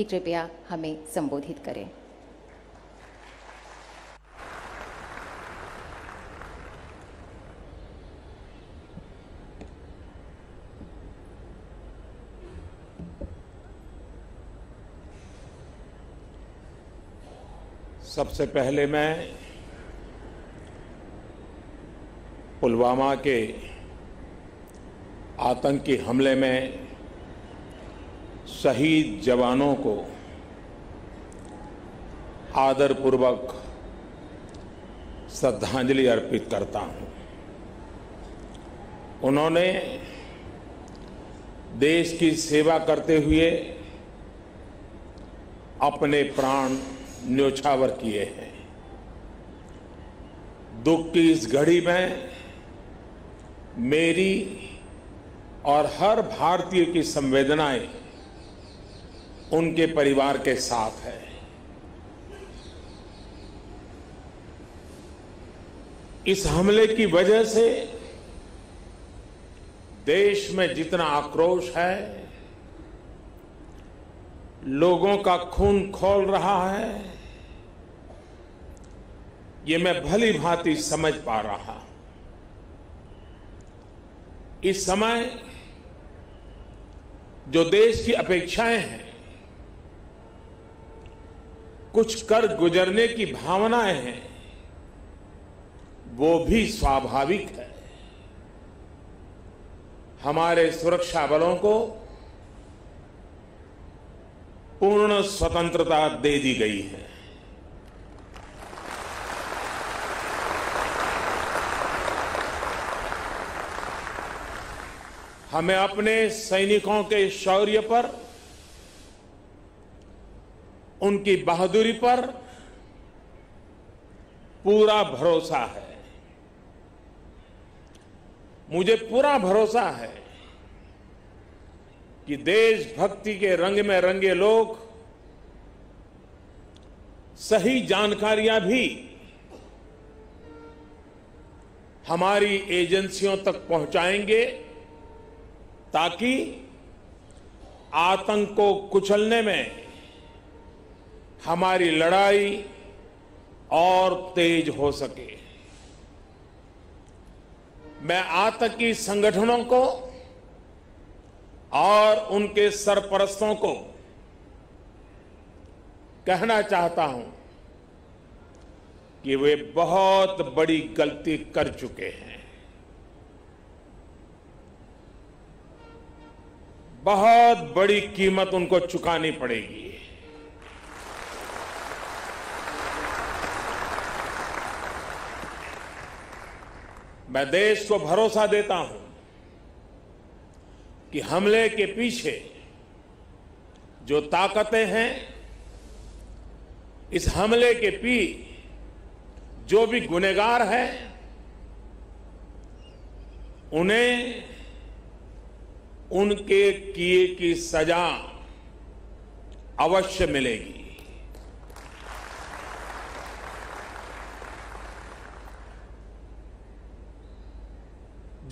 कि कृपया हमें संबोधित करें सबसे पहले मैं पुलवामा के आतंकी हमले में शहीद जवानों को आदरपूर्वक श्रद्धांजलि अर्पित करता हूं उन्होंने देश की सेवा करते हुए अपने प्राण न्योछावर किए हैं दुख की इस घड़ी में मेरी और हर भारतीय की संवेदनाएं उनके परिवार के साथ है इस हमले की वजह से देश में जितना आक्रोश है लोगों का खून खोल रहा है ये मैं भली भांति समझ पा रहा इस समय जो देश की अपेक्षाएं हैं कुछ कर गुजरने की भावनाएं हैं वो भी स्वाभाविक है हमारे सुरक्षा बलों को पूर्ण स्वतंत्रता दे दी गई है हमें अपने सैनिकों के शौर्य पर उनकी बहादुरी पर पूरा भरोसा है मुझे पूरा भरोसा है कि देशभक्ति के रंग में रंगे लोग सही जानकारियां भी हमारी एजेंसियों तक पहुंचाएंगे ताकि आतंक को कुचलने में हमारी लड़ाई और तेज हो सके मैं आतंकी संगठनों को और उनके सरपरस्तों को कहना चाहता हूं कि वे बहुत बड़ी गलती कर चुके हैं बहुत बड़ी कीमत उनको चुकानी पड़ेगी मैं देश को भरोसा देता हूं कि हमले के पीछे जो ताकतें हैं इस हमले के पी जो भी गुनेगार है उन्हें उनके किए की सजा अवश्य मिलेगी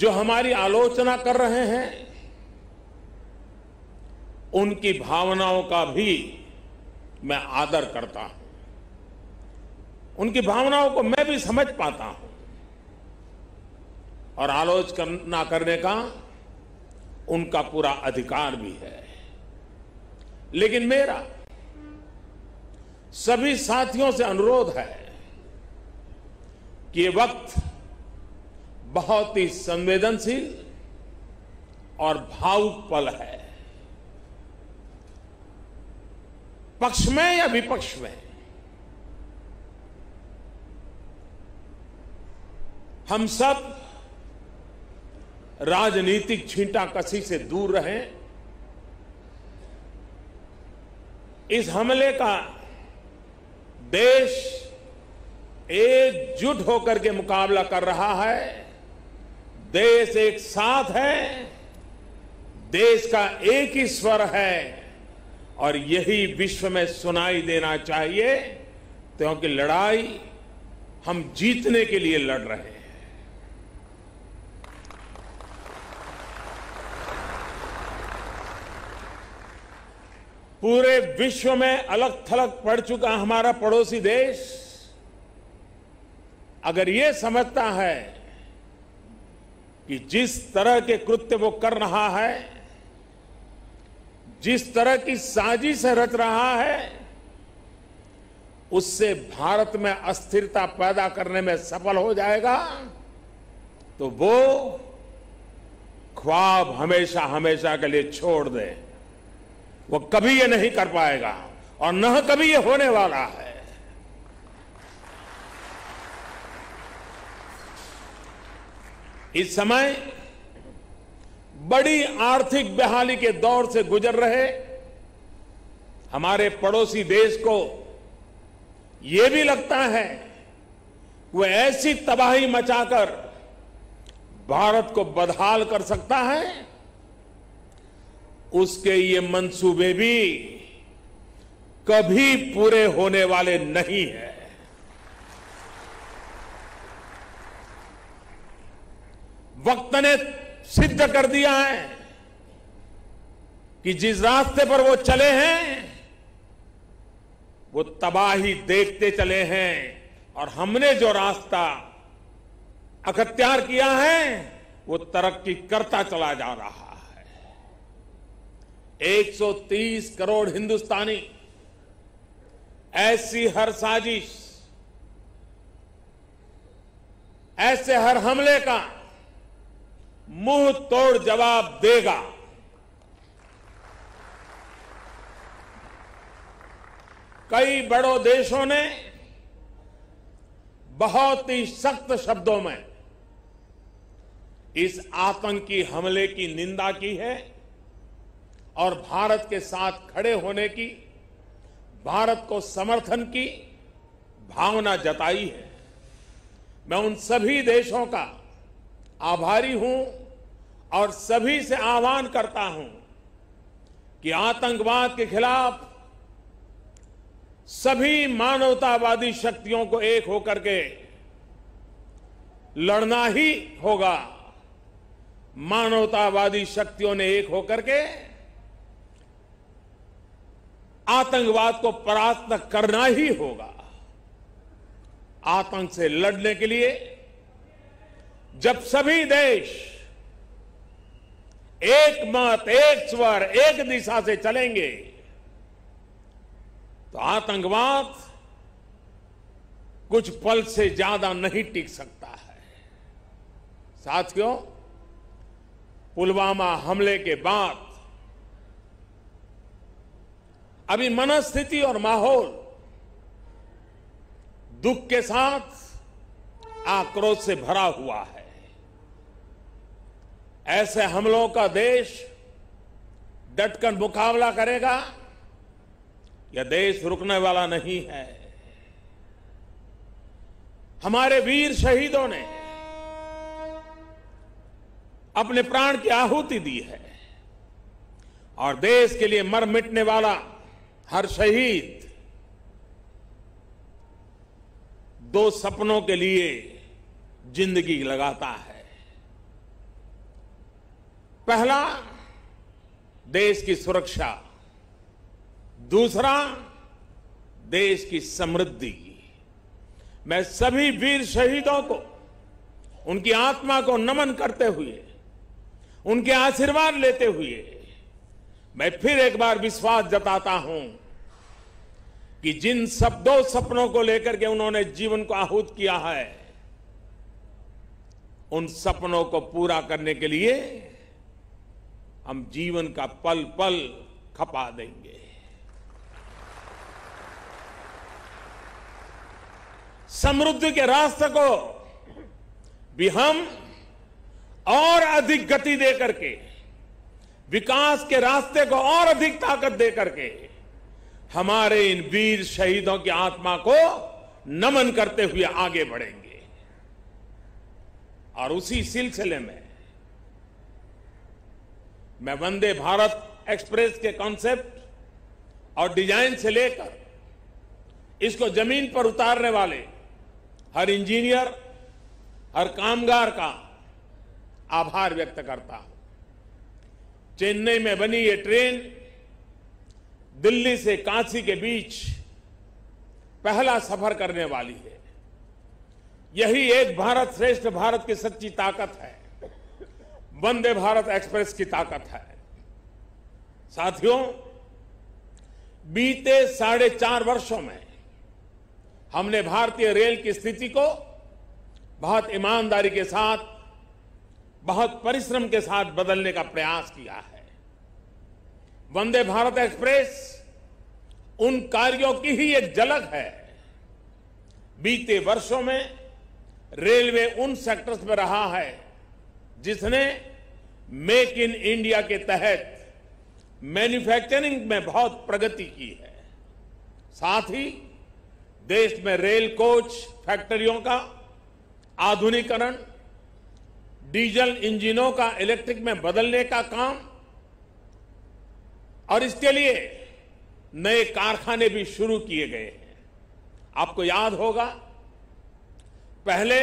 जो हमारी आलोचना कर रहे हैं उनकी भावनाओं का भी मैं आदर करता हूं उनकी भावनाओं को मैं भी समझ पाता हूं और आलोचना करने का उनका पूरा अधिकार भी है लेकिन मेरा सभी साथियों से अनुरोध है कि ये वक्त बहुत ही संवेदनशील और भावुक पल है पक्ष में या विपक्ष में हम सब राजनीतिक छींटा कसी से दूर रहें इस हमले का देश एकजुट होकर के मुकाबला कर रहा है देश एक साथ है देश का एक ही स्वर है और यही विश्व में सुनाई देना चाहिए क्योंकि लड़ाई हम जीतने के लिए लड़ रहे हैं पूरे विश्व में अलग थलग पड़ चुका हमारा पड़ोसी देश अगर ये समझता है कि जिस तरह के कृत्य वो कर रहा है जिस तरह की साजिश रच रहा है उससे भारत में अस्थिरता पैदा करने में सफल हो जाएगा तो वो ख्वाब हमेशा हमेशा के लिए छोड़ दें वो कभी ये नहीं कर पाएगा और न कभी ये होने वाला है इस समय बड़ी आर्थिक बहाली के दौर से गुजर रहे हमारे पड़ोसी देश को यह भी लगता है वह ऐसी तबाही मचाकर भारत को बदहाल कर सकता है उसके ये मंसूबे भी कभी पूरे होने वाले नहीं हैं वक्त ने सिद्ध कर दिया है कि जिस रास्ते पर वो चले हैं वो तबाही देखते चले हैं और हमने जो रास्ता अखत्यार किया है वो तरक्की करता चला जा रहा है 130 करोड़ हिंदुस्तानी ऐसी हर साजिश ऐसे हर हमले का मुंह तोड़ जवाब देगा कई बड़ों देशों ने बहुत ही सख्त शब्दों में इस आतंकी हमले की निंदा की है और भारत के साथ खड़े होने की भारत को समर्थन की भावना जताई है मैं उन सभी देशों का आभारी हूं और सभी से आह्वान करता हूं कि आतंकवाद के खिलाफ सभी मानवतावादी शक्तियों को एक होकर के लड़ना ही होगा मानवतावादी शक्तियों ने एक होकर के आतंकवाद को परास्त करना ही होगा आतंक से लड़ने के लिए जब सभी देश एक मत एक स्वर एक दिशा से चलेंगे तो आतंकवाद कुछ पल से ज्यादा नहीं टिक सकता है साथियों पुलवामा हमले के बाद अभी मनस्थिति और माहौल दुख के साथ आक्रोश से भरा हुआ है ऐसे हमलों का देश डटकर मुकाबला करेगा यह देश रुकने वाला नहीं है हमारे वीर शहीदों ने अपने प्राण की आहुति दी है और देश के लिए मर मिटने वाला हर शहीद दो सपनों के लिए जिंदगी लगाता है पहला देश की सुरक्षा दूसरा देश की समृद्धि मैं सभी वीर शहीदों को उनकी आत्मा को नमन करते हुए उनके आशीर्वाद लेते हुए मैं फिर एक बार विश्वास जताता हूं कि जिन शब्दों सपनों को लेकर के उन्होंने जीवन को आहूत किया है उन सपनों को पूरा करने के लिए हम जीवन का पल पल खपा देंगे समृद्धि के रास्ते को भी हम और अधिक गति दे करके विकास के रास्ते को और अधिक ताकत दे करके हमारे इन वीर शहीदों की आत्मा को नमन करते हुए आगे बढ़ेंगे और उसी सिलसिले में मैं वंदे भारत एक्सप्रेस के कॉन्सेप्ट और डिजाइन से लेकर इसको जमीन पर उतारने वाले हर इंजीनियर हर कामगार का आभार व्यक्त करता हूं चेन्नई में बनी ये ट्रेन दिल्ली से काशी के बीच पहला सफर करने वाली है यही एक भारत श्रेष्ठ भारत की सच्ची ताकत है वंदे भारत एक्सप्रेस की ताकत है साथियों बीते साढ़े चार वर्षों में हमने भारतीय रेल की स्थिति को बहुत ईमानदारी के साथ बहुत परिश्रम के साथ बदलने का प्रयास किया है वंदे भारत एक्सप्रेस उन कार्यों की ही एक झलक है बीते वर्षों में रेलवे उन सेक्टर्स में रहा है जिसने मेक इन इंडिया के तहत मैन्युफैक्चरिंग में बहुत प्रगति की है साथ ही देश में रेल कोच फैक्ट्रियों का आधुनिकरण डीजल इंजनों का इलेक्ट्रिक में बदलने का काम और इसके लिए नए कारखाने भी शुरू किए गए हैं आपको याद होगा पहले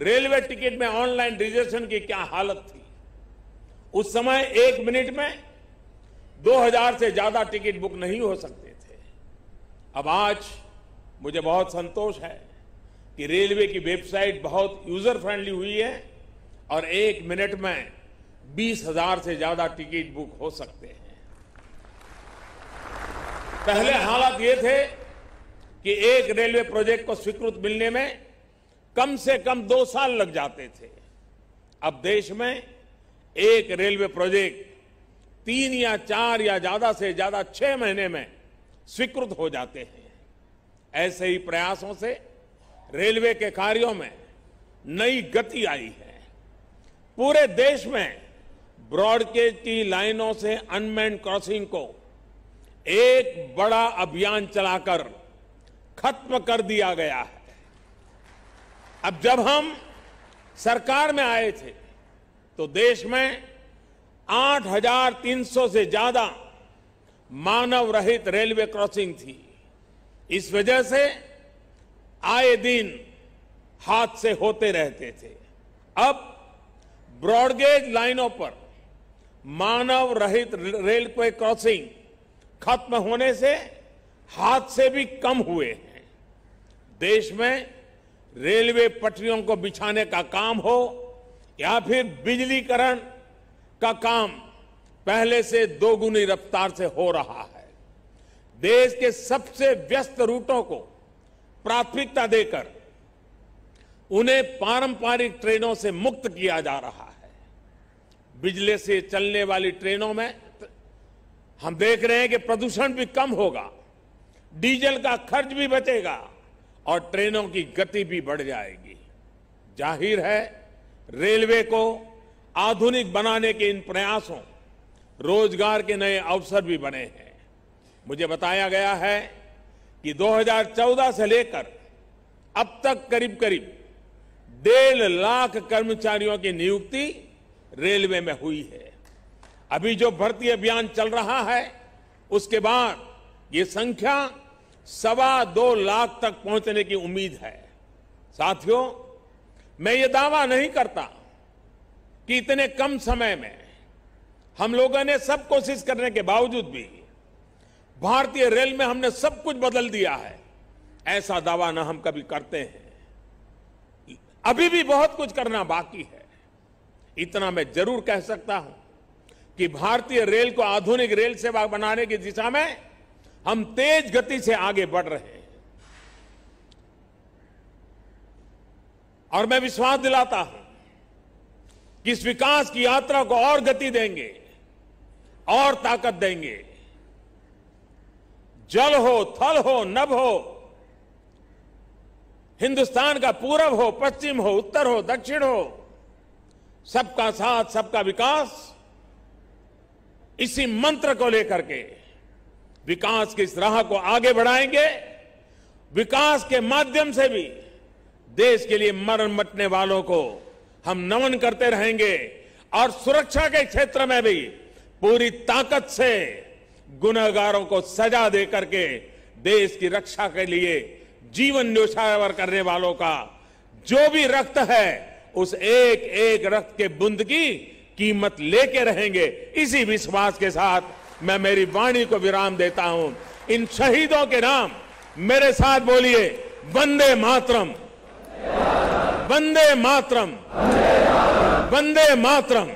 रेलवे टिकट में ऑनलाइन रिजर्वेशन की क्या हालत थी उस समय एक मिनट में 2000 से ज्यादा टिकट बुक नहीं हो सकते थे अब आज मुझे बहुत संतोष है कि रेलवे की वेबसाइट बहुत यूजर फ्रेंडली हुई है और एक मिनट में बीस हजार से ज्यादा टिकट बुक हो सकते हैं पहले हालात ये थे कि एक रेलवे प्रोजेक्ट को स्वीकृत मिलने में कम से कम दो साल लग जाते थे अब देश में एक रेलवे प्रोजेक्ट तीन या चार या ज्यादा से ज्यादा छह महीने में स्वीकृत हो जाते हैं ऐसे ही प्रयासों से रेलवे के कार्यों में नई गति आई है पूरे देश में ब्रॉडगेज की लाइनों से अनमैन क्रॉसिंग को एक बड़ा अभियान चलाकर खत्म कर दिया गया है अब जब हम सरकार में आए थे तो देश में 8,300 से ज्यादा मानव रहित रेलवे क्रॉसिंग थी इस वजह से आए दिन हादसे होते रहते थे अब ब्रॉडगेज लाइनों पर मानव रहित रेलवे क्रॉसिंग खत्म होने से हादसे भी कम हुए हैं देश में रेलवे पटरियों को बिछाने का काम हो या फिर बिजलीकरण का काम पहले से दोगुनी रफ्तार से हो रहा है देश के सबसे व्यस्त रूटों को प्राथमिकता देकर उन्हें पारंपरिक ट्रेनों से मुक्त किया जा रहा है बिजली से चलने वाली ट्रेनों में हम देख रहे हैं कि प्रदूषण भी कम होगा डीजल का खर्च भी बचेगा और ट्रेनों की गति भी बढ़ जाएगी जाहिर है रेलवे को आधुनिक बनाने के इन प्रयासों रोजगार के नए अवसर भी बने हैं मुझे बताया गया है कि 2014 से लेकर अब तक करीब करीब डेढ़ लाख कर्मचारियों की नियुक्ति रेलवे में हुई है अभी जो भर्ती अभियान चल रहा है उसके बाद ये संख्या सवा दो लाख तक पहुंचने की उम्मीद है साथियों मैं ये दावा नहीं करता कि इतने कम समय में हम लोगों ने सब कोशिश करने के बावजूद भी भारतीय रेल में हमने सब कुछ बदल दिया है ऐसा दावा ना हम कभी करते हैं अभी भी बहुत कुछ करना बाकी है इतना मैं जरूर कह सकता हूं कि भारतीय रेल को आधुनिक रेल सेवा बनाने की दिशा में हम तेज गति से आगे बढ़ रहे हैं और मैं विश्वास दिलाता हूं कि इस विकास की यात्रा को और गति देंगे और ताकत देंगे जल हो थल हो नभ हो हिंदुस्तान का पूरब हो पश्चिम हो उत्तर हो दक्षिण हो सबका साथ सबका विकास इसी मंत्र को लेकर के विकास की इस राह को आगे बढ़ाएंगे विकास के माध्यम से भी देश के लिए मरण मटने वालों को हम नमन करते रहेंगे और सुरक्षा के क्षेत्र में भी पूरी ताकत से गुनहगारों को सजा दे करके देश की रक्षा के लिए जीवन न्योछावर करने वालों का जो भी रक्त है उस एक एक रक्त के बुंद की कीमत लेके रहेंगे इसी विश्वास के साथ मैं मेरी वाणी को विराम देता हूं इन शहीदों के नाम मेरे साथ बोलिए वंदे मातरम वंदे मातरम वंदे मातरम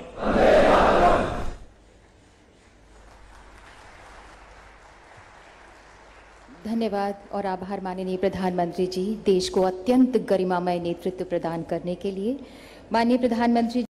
धन्यवाद और आभार माननीय प्रधानमंत्री जी देश को अत्यंत गरिमामय नेतृत्व प्रदान करने के लिए माननीय प्रधानमंत्री